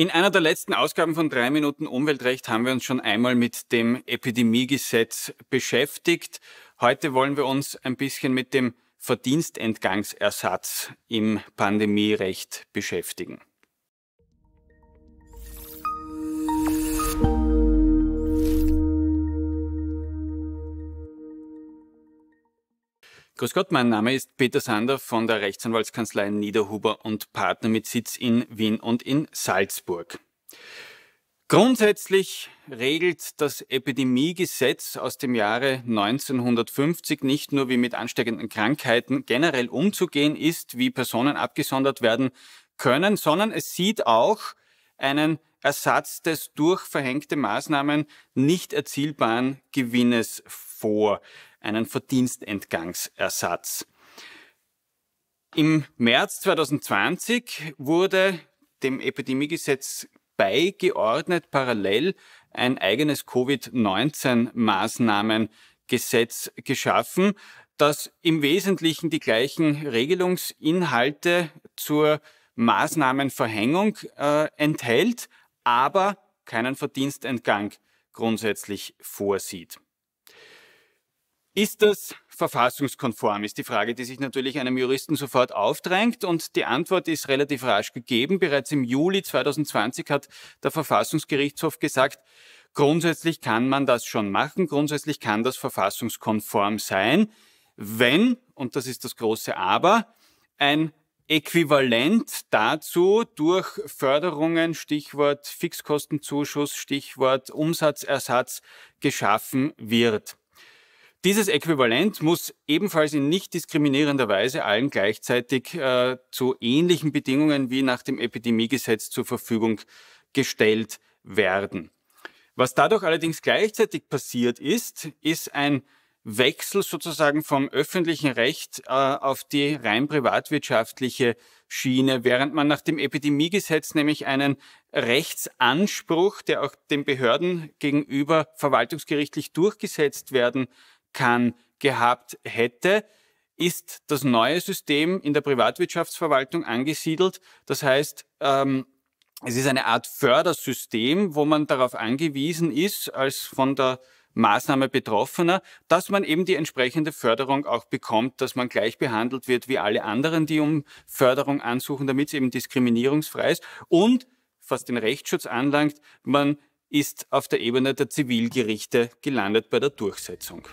In einer der letzten Ausgaben von drei Minuten Umweltrecht haben wir uns schon einmal mit dem Epidemiegesetz beschäftigt. Heute wollen wir uns ein bisschen mit dem Verdienstentgangsersatz im Pandemierecht beschäftigen. Grüß Gott, mein Name ist Peter Sander von der Rechtsanwaltskanzlei Niederhuber und Partner mit Sitz in Wien und in Salzburg. Grundsätzlich regelt das Epidemiegesetz aus dem Jahre 1950 nicht nur, wie mit ansteigenden Krankheiten generell umzugehen ist, wie Personen abgesondert werden können, sondern es sieht auch einen Ersatz des durch verhängte Maßnahmen nicht erzielbaren Gewinnes vor einen Verdienstentgangsersatz. Im März 2020 wurde dem Epidemiegesetz beigeordnet parallel ein eigenes Covid-19-Maßnahmengesetz geschaffen, das im Wesentlichen die gleichen Regelungsinhalte zur Maßnahmenverhängung äh, enthält, aber keinen Verdienstentgang grundsätzlich vorsieht. Ist das verfassungskonform, ist die Frage, die sich natürlich einem Juristen sofort aufdrängt. Und die Antwort ist relativ rasch gegeben. Bereits im Juli 2020 hat der Verfassungsgerichtshof gesagt, grundsätzlich kann man das schon machen, grundsätzlich kann das verfassungskonform sein, wenn, und das ist das große Aber, ein Äquivalent dazu durch Förderungen, Stichwort Fixkostenzuschuss, Stichwort Umsatzersatz geschaffen wird. Dieses Äquivalent muss ebenfalls in nicht diskriminierender Weise allen gleichzeitig äh, zu ähnlichen Bedingungen wie nach dem Epidemiegesetz zur Verfügung gestellt werden. Was dadurch allerdings gleichzeitig passiert ist, ist ein Wechsel sozusagen vom öffentlichen Recht äh, auf die rein privatwirtschaftliche Schiene, während man nach dem Epidemiegesetz nämlich einen Rechtsanspruch, der auch den Behörden gegenüber verwaltungsgerichtlich durchgesetzt werden kann, gehabt hätte, ist das neue System in der Privatwirtschaftsverwaltung angesiedelt. Das heißt, ähm, es ist eine Art Fördersystem, wo man darauf angewiesen ist, als von der Maßnahme Betroffener, dass man eben die entsprechende Förderung auch bekommt, dass man gleich behandelt wird wie alle anderen, die um Förderung ansuchen, damit es eben diskriminierungsfrei ist. Und, was den Rechtsschutz anlangt, man ist auf der Ebene der Zivilgerichte gelandet bei der Durchsetzung.